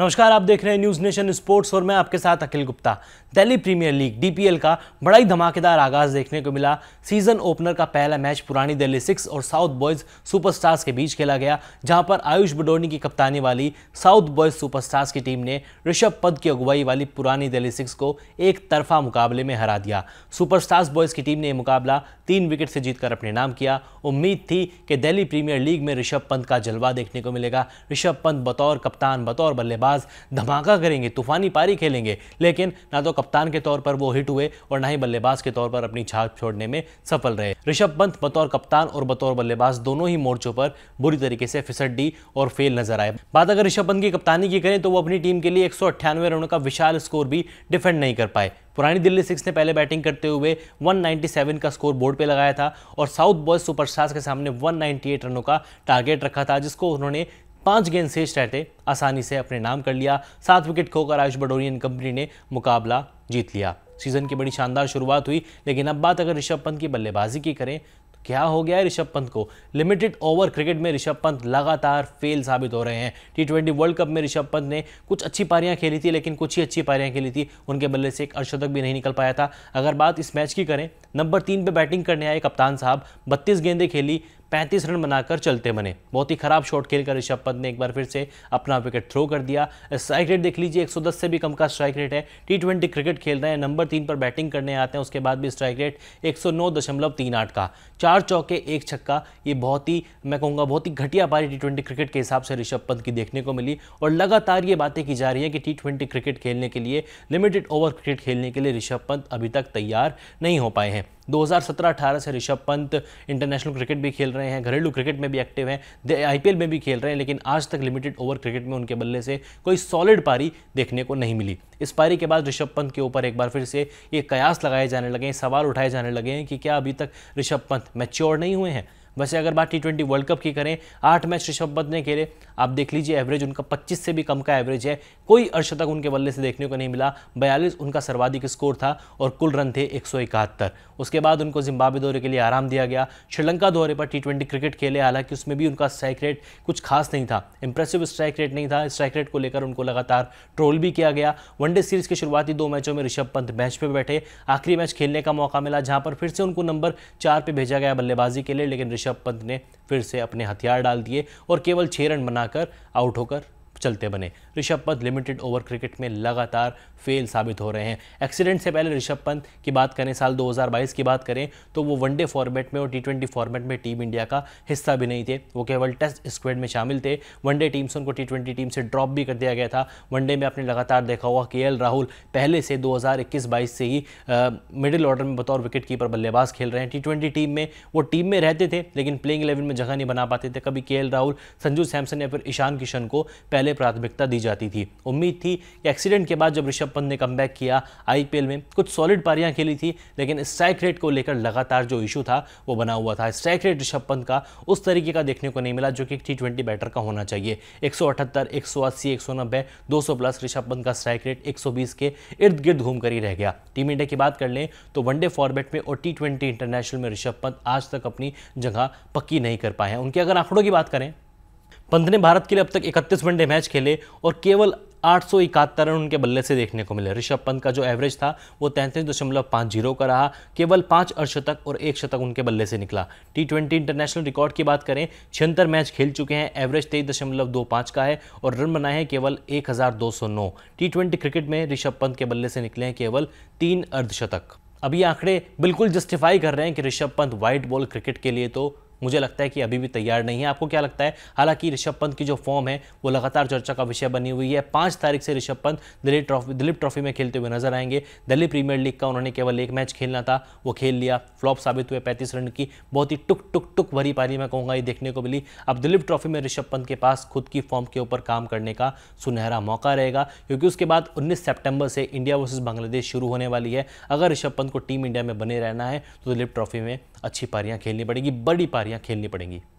नमस्कार आप देख रहे हैं न्यूज़ नेशन स्पोर्ट्स और मैं आपके साथ Akhil Gupta Delhi premier league DPL का बड़ा ही धमाकेदार आगाज देखने को मिला सीजन ओपनर का पहला मैच पुरानी दिल्ली सिक्स और साउथ बॉयज सुपरस्टार्स के बीच खेला गया जहां पर आयुष बडोनी की कप्तानी वाली साउथ बॉयज सुपरस्टार्स की टीम ने ऋषभ पद की अगुवाई वाली पुरानी दिल्ली सिक्स को एक तरफा मुकाबले में हरा दिया सुपरस्टार्स बॉयज की टीम ने यह मुकाबला तीन विकेट से जीतकर अपने नाम किया उम्मीद थी कि दिल्ली प्रीमियर लीग में ऋषभ पंत का जलवा देखने को मिलेगा ऋषभ पंत बतौर कप्तान बतौर बल्लेबाज बल्लेबाज धमाका करेंगे तूफानी पारी खेलेंगे लेकिन ना तो कप्तान के तौर पर वो हिट हुए और ना ही बल्लेबाज के तौर पर अपनी छाप छोड़ने में सफल रहे ऋषभ पंत बतौर कप्तान और बतौर बल्लेबाज दोनों ही मोर्चों पर बुरी तरीके से फिसट दी और फेल नजर आए बात अगर ऋषभ पंत की कप्तानी की करें तो वो अपनी टीम के लिए एक रनों का विशाल स्कोर भी डिफेंड नहीं कर पाए पुरानी दिल्ली सिक्स ने पहले बैटिंग करते हुए 197 का स्कोर बोर्ड पे लगाया था और साउथ बॉयज सुपरस्टार्स के सामने 198 रनों का टारगेट रखा था जिसको उन्होंने पांच गेंद शेष रहते आसानी से अपने नाम कर लिया सात विकेट खोकर आयुष बडोरियन कंपनी ने मुकाबला जीत लिया सीजन की बड़ी शानदार शुरुआत हुई लेकिन अब बात अगर ऋषभ पंत की बल्लेबाजी की करें तो क्या हो गया है ऋषभ पंत को लिमिटेड ओवर क्रिकेट में ऋषभ पंत लगातार फेल साबित हो रहे हैं टी ट्वेंटी वर्ल्ड कप में ऋषभ पंत ने कुछ अच्छी पारियां खेली थी लेकिन कुछ ही अच्छी पारियां खेली थी उनके बल्ले से एक अर्शतक भी नहीं निकल पाया था अगर बात इस मैच की करें नंबर तीन पर बैटिंग करने आए कप्तान साहब बत्तीस गेंदें खेली पैंतीस रन बनाकर चलते बने बहुत ही खराब शॉट खेलकर ऋषभ पंत ने एक बार फिर से अपना विकेट थ्रो कर दिया स्ट्राइक रेट देख लीजिए 110 से भी कम का स्ट्राइक रेट है टी ट्वेंटी क्रिकेट खेल रहे हैं नंबर तीन पर बैटिंग करने आते हैं उसके बाद भी स्ट्राइक रेट एक का चार चौके एक छक्का ये बहुत ही मैं कहूँगा बहुत ही घटिया पारी टी क्रिकेट के हिसाब से ऋषभ पंत की देखने को मिली और लगातार ये बातें की जा रही हैं कि टी क्रिकेट खेलने के लिए लिमिटेड ओवर क्रिकेट खेलने के लिए ऋषभ पंत अभी तक तैयार नहीं हो पाए हैं 2017-18 से ऋषभ पंत इंटरनेशनल क्रिकेट भी खेल रहे हैं घरेलू क्रिकेट में भी एक्टिव हैं आईपीएल में भी खेल रहे हैं लेकिन आज तक लिमिटेड ओवर क्रिकेट में उनके बल्ले से कोई सॉलिड पारी देखने को नहीं मिली इस पारी के बाद ऋषभ पंत के ऊपर एक बार फिर से ये कयास लगाए जाने लगे सवाल उठाए जाने लगे हैं कि क्या अभी तक ऋषभ पंत मैच्योर नहीं हुए हैं वैसे अगर बात टी ट्वेंटी वर्ल्ड कप की करें आठ मैच ऋषभ पंत ने खेले आप देख लीजिए एवरेज उनका पच्चीस से भी कम का एवरेज है कोई अर्शतक उनके बल्ले से देखने को नहीं मिला बयालीस उनका सर्वाधिक स्कोर था और कुल रन थे एक उसके बाद उनको जिम्बाब्वे दौरे के लिए आराम दिया गया श्रीलंका दौरे पर टी क्रिकेट खेले हालांकि उसमें भी उनका स्ट्राइक रेट कुछ खास नहीं था इंप्रेसिव स्ट्राइक रेट नहीं था स्ट्राइक रेट को लेकर उनको लगातार ट्रोल भी किया गया वनडे सीरीज के शुरुआती दो मैचों में ऋषभ पंत मैच पर बैठे आखिरी मैच खेलने का मौका मिला जहां पर फिर से उनको नंबर चार पर भेजा गया बल्लेबाजी के लिए लेकिन ऋषभ ऋषभ पंत ने फिर से अपने हथियार डाल दिए और केवल छह रन बनाकर आउट होकर चलते बने Rishabh Pant limited over cricket में लगातार फेल साबित हो रहे हैं एक्सीडेंट से पहले ऋषभ पंत की बात करें साल 2022 की बात करें तो वो वनडे फॉर्मेट में और टी फॉर्मेट में टीम इंडिया का हिस्सा भी नहीं थे वो केवल टेस्ट स्क्वेड में शामिल थे वनडे टीम से उनको टी टीम से ड्रॉप भी कर दिया गया था वनडे में आपने लगातार देखा हुआ के राहुल पहले से दो हज़ार से ही मिडिल ऑर्डर में बतौर विकेट कीपर बल्लेबाज खेल रहे हैं टी टीम में वो टीम में रहते थे लेकिन प्लेइंग इलेवन में जगह नहीं बना पाते थे कभी के राहुल संजू सैमसन या फिर ईशान किशन को पहले पहले प्राथमिकता दी जाती थी उम्मीद थी कि एक्सीडेंट के बाद जब ऋषभ पंत ने कम किया आईपीएल में कुछ सॉलिड पारियां खेली थी लेकिन स्ट्राइक रेट को लेकर लगातार जो इशू था वो बना हुआ था स्ट्राइक रेट ऋषभ पंत का उस तरीके का देखने को नहीं मिला जो कि एक टी बैटर का होना चाहिए एक सौ अठहत्तर एक सौ अस्सी एक सौ नब्बे दो सौ प्लस ऋषभ पंत का स्ट्राइक रेट एक सौ बीस के इर्द गिर्द घूम कर ही रह गया टीम इंडिया की बात कर लें तो वनडे फॉर्मेट में और टी ट्वेंटी इंटरनेशनल में ऋषभ पंत आज तक अपनी जगह पक्की नहीं कर पाए हैं उनके अगर आंकड़ों की बात करें पंत ने भारत के लिए अब तक इकतीस वनडे मैच खेले और केवल आठ रन उनके बल्ले से देखने को मिले ऋषभ पंत का जो एवरेज था वो तैंतीस दशमलव पाँच जीरो का रहा केवल पाँच अर्धशतक और एक शतक उनके बल्ले से निकला टी ट्वेंटी इंटरनेशनल रिकॉर्ड की बात करें छिहत्तर मैच खेल चुके हैं एवरेज तेईस दशमलव दो पाँच का है और रन बनाए हैं केवल एक हज़ार दो सौ नौ टी ट्वेंटी क्रिकेट में ऋषभ पंत के बल्ले से निकले हैं केवल तीन अर्धशतक अब ये आंकड़े बिल्कुल जस्टिफाई कर रहे हैं कि Rishabh Pant white ball cricket के लिए तो मुझे लगता है कि अभी भी तैयार नहीं है आपको क्या लगता है हालांकि ऋषभ पंत की जो फॉर्म है वो लगातार चर्चा का विषय बनी हुई है पाँच तारीख से ऋषभ पंत दिल्ली ट्रॉफी दिलीप ट्रॉफी में खेलते हुए नजर आएंगे दिल्ली प्रीमियर लीग का उन्होंने केवल एक मैच खेलना था वो खेल लिया फ्लॉप साबित हुए पैंतीस रन की बहुत ही टुक टुक टुक भरी पारी मैं कहूँगा ये देखने को मिली अब दिलीप ट्रॉफी में ऋषभ पंत के पास खुद की फॉर्म के ऊपर काम करने का सुनहरा मौका रहेगा क्योंकि उसके बाद उन्नीस सेप्टेम्बर से इंडिया वर्सेज बांग्लादेश शुरू होने वाली है अगर ऋषभ पंत को टीम इंडिया में बने रहना है तो दिलीप ट्रॉफी में अच्छी पारियाँ खेलनी पड़ेगी बड़ी पारी तैयारियां खेलनी पड़ेंगी